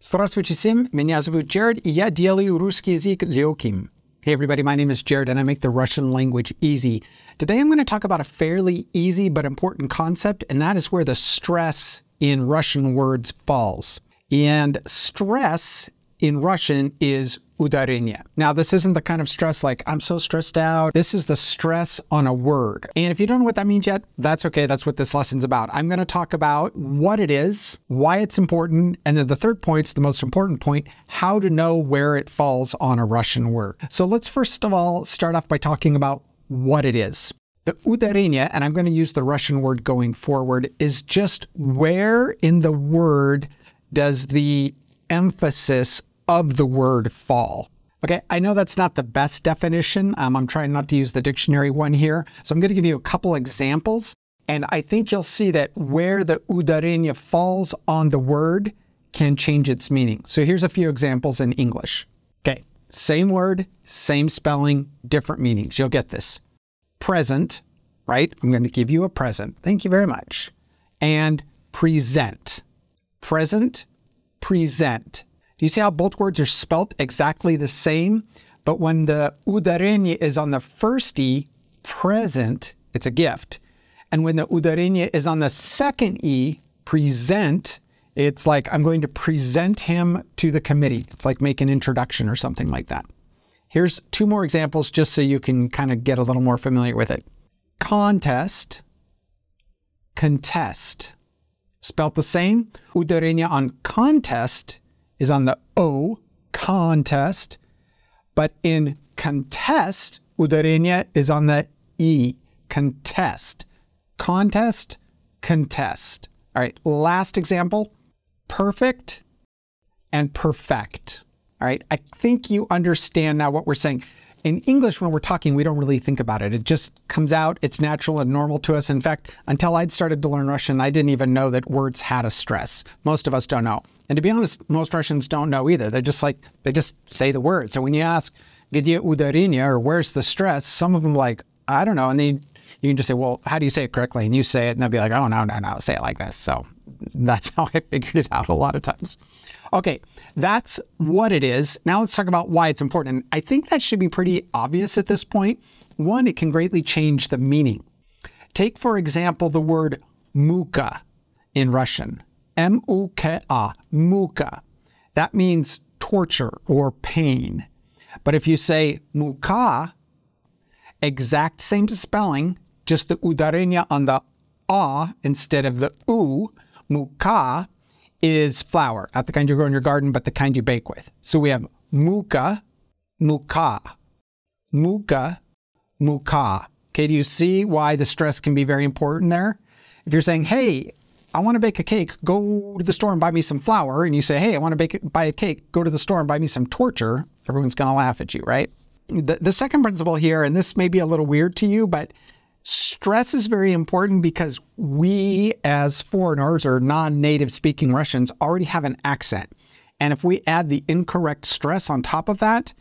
Здравствуйте всем, меня зовут Jared, и я делаю русский язык легким. Hey everybody, my name is Jared and I make the Russian language easy. Today I'm going to talk about a fairly easy but important concept, and that is where the stress in Russian words falls. And stress in Russian is Ударение. Now, this isn't the kind of stress like, I'm so stressed out. This is the stress on a word. And if you don't know what that means yet, that's okay. That's what this lesson's about. I'm going to talk about what it is, why it's important, and then the third point is the most important point, how to know where it falls on a Russian word. So let's first of all start off by talking about what it is. The ударение, and I'm going to use the Russian word going forward, is just where in the word does the emphasis of the word fall. Okay, I know that's not the best definition. Um, I'm trying not to use the dictionary one here. So I'm going to give you a couple examples. And I think you'll see that where the udarenya falls on the word can change its meaning. So here's a few examples in English. Okay, same word, same spelling, different meanings. You'll get this. Present, right? I'm going to give you a present. Thank you very much. And present. Present, present. Do you see how both words are spelt exactly the same? But when the udarenie is on the first E, present, it's a gift. And when the udarenie is on the second E, present, it's like I'm going to present him to the committee. It's like make an introduction or something like that. Here's two more examples just so you can kind of get a little more familiar with it. Contest, contest. Spelt the same. Udarenya on contest is on the O, contest. But in contest, udarenia is on the E, contest. Contest, contest. All right, last example, perfect and perfect. All right, I think you understand now what we're saying. In English, when we're talking, we don't really think about it. It just comes out, it's natural and normal to us. In fact, until I'd started to learn Russian, I didn't even know that words had a stress. Most of us don't know. And to be honest, most Russians don't know either. They're just like, they just say the word. So when you ask, где ударение, or where's the stress, some of them like, I don't know. And then you can just say, well, how do you say it correctly? And you say it, and they'll be like, oh, no, no, no, say it like this. So that's how I figured it out a lot of times. Okay, that's what it is. Now let's talk about why it's important. And I think that should be pretty obvious at this point. One, it can greatly change the meaning. Take, for example, the word muka in Russian. M-U-K-A, muka. That means torture or pain. But if you say muka, exact same spelling, just the udarenya on the a instead of the u, muka, is flour, not the kind you grow in your garden, but the kind you bake with. So we have muka, muka, muka, muka. Okay, do you see why the stress can be very important there? If you're saying, hey, I want to bake a cake, go to the store and buy me some flour, and you say, hey, I want to bake buy a cake, go to the store and buy me some torture, everyone's going to laugh at you, right? The, the second principle here, and this may be a little weird to you, but stress is very important because we, as foreigners or non native speaking Russians, already have an accent. And if we add the incorrect stress on top of that,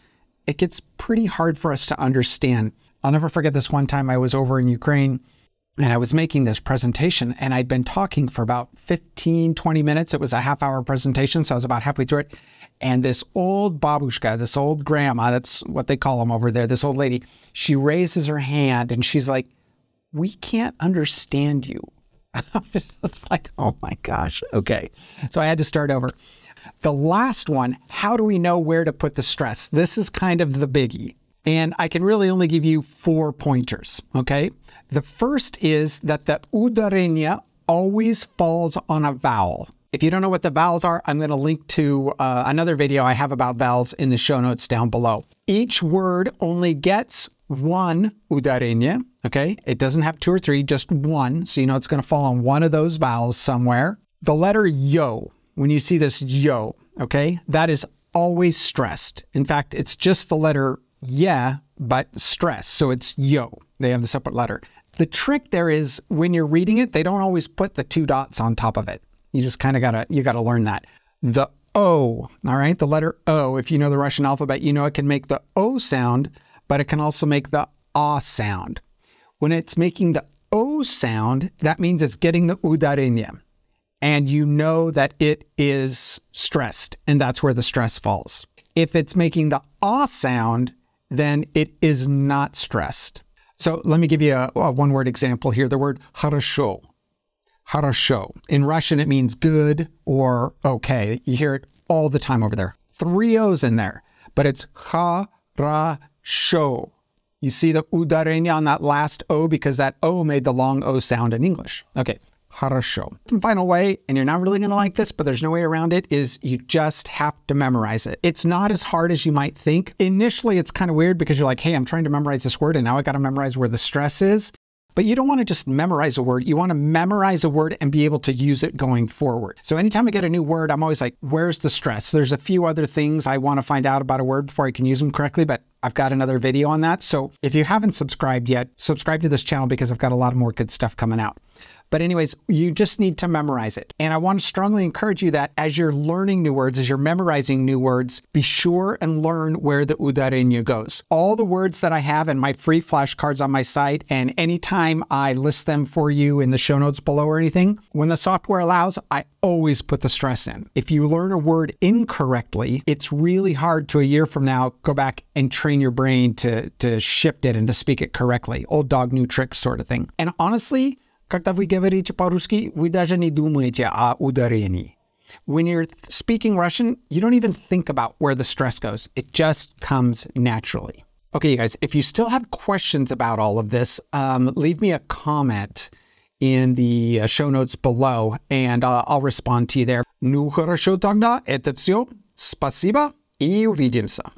it gets pretty hard for us to understand. I'll never forget this one time I was over in Ukraine and I was making this presentation and I'd been talking for about 15, 20 minutes. It was a half hour presentation, so I was about halfway through it. And this old babushka, this old grandma, that's what they call them over there, this old lady, she raises her hand and she's like, we can't understand you. it's like, oh my gosh. Okay. So I had to start over. The last one, how do we know where to put the stress? This is kind of the biggie. And I can really only give you four pointers. Okay. The first is that the udarenya always falls on a vowel. If you don't know what the vowels are, I'm going to link to uh, another video I have about vowels in the show notes down below. Each word only gets one ударение, okay? It doesn't have two or three, just one. So you know it's going to fall on one of those vowels somewhere. The letter yo, when you see this yo, okay? That is always stressed. In fact, it's just the letter yeah, but stressed. So it's yo. They have the separate letter. The trick there is when you're reading it, they don't always put the two dots on top of it. You just kind of got to you got to learn that. The O, all right? The letter O, if you know the Russian alphabet, you know it can make the O sound but it can also make the ah sound. When it's making the o sound, that means it's getting the udarenya. And you know that it is stressed, and that's where the stress falls. If it's making the ah sound, then it is not stressed. So let me give you a, a one word example here the word harasho. Harasho. In Russian, it means good or okay. You hear it all the time over there. Three O's in there, but it's ha ra show. You see the udarenya on that last O because that O made the long O sound in English. Okay, harasho. Final way, and you're not really going to like this, but there's no way around it, is you just have to memorize it. It's not as hard as you might think. Initially, it's kind of weird because you're like, hey, I'm trying to memorize this word, and now I got to memorize where the stress is. But you don't want to just memorize a word. You want to memorize a word and be able to use it going forward. So anytime I get a new word, I'm always like, where's the stress? There's a few other things I want to find out about a word before I can use them correctly, but I've got another video on that. So if you haven't subscribed yet, subscribe to this channel because I've got a lot more good stuff coming out. But, anyways, you just need to memorize it. And I want to strongly encourage you that as you're learning new words, as you're memorizing new words, be sure and learn where the udarenya goes. All the words that I have in my free flashcards on my site, and anytime I list them for you in the show notes below or anything, when the software allows, I always put the stress in. If you learn a word incorrectly, it's really hard to a year from now go back and train your brain to, to shift it and to speak it correctly. Old dog, new tricks sort of thing. And honestly, Когда вы говорите по-русски, вы даже не думаете о ударении. When you're speaking Russian, you don't even think about where the stress goes. It just comes naturally. Okay, you guys, if you still have questions about all of this, um, leave me a comment in the uh, show notes below, and uh, I'll respond to you there. Ну хорошо тогда, это все. Спасибо и увидимся.